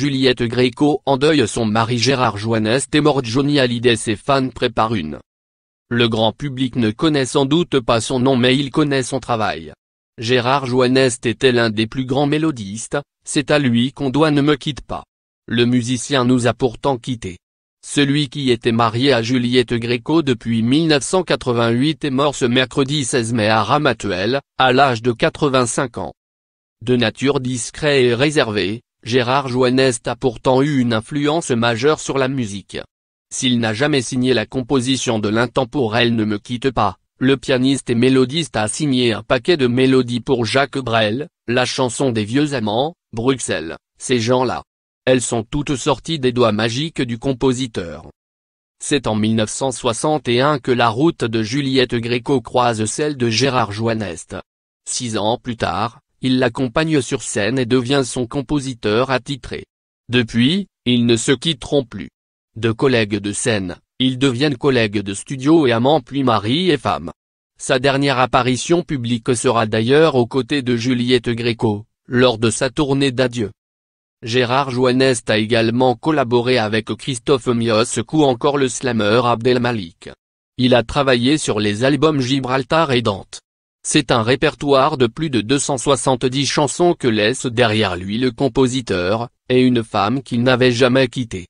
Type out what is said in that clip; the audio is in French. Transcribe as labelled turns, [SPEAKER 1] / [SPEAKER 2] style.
[SPEAKER 1] Juliette Gréco
[SPEAKER 2] deuil son mari Gérard Joannest est mort Johnny Hallyday ses fans préparent une. Le grand public ne connaît sans doute pas son nom mais il connaît son travail. Gérard Joannest était l'un des plus grands mélodistes, c'est à lui qu'on doit Ne me quitte pas. Le musicien nous a pourtant quittés. Celui qui était marié à Juliette Gréco depuis 1988 est mort ce mercredi 16 mai à Ramatuel, à l'âge de 85 ans. De nature discret et réservée, Gérard Joannest a pourtant eu une influence majeure sur la musique. S'il n'a jamais signé la composition de l'intemporel Ne me quitte pas, le pianiste et mélodiste a signé un paquet de mélodies pour Jacques Brel, la chanson des vieux amants, Bruxelles, ces gens-là. Elles sont toutes sorties des doigts magiques du compositeur. C'est en 1961 que la route de Juliette Gréco croise celle de Gérard Joannest. Six ans plus tard, il l'accompagne sur scène et devient son compositeur attitré. Depuis, ils ne se quitteront plus. De collègues de scène, ils deviennent collègues de studio et amants puis mari et femme. Sa dernière apparition publique sera d'ailleurs aux côtés de Juliette Gréco, lors de sa tournée d'adieu. Gérard Joannest a également collaboré avec Christophe Miosk ou encore le slammer Abdelmalik. Il a travaillé sur les albums Gibraltar et Dante. C'est un répertoire de plus de 270 chansons que laisse derrière lui le compositeur, et une femme qu'il n'avait
[SPEAKER 1] jamais quittée.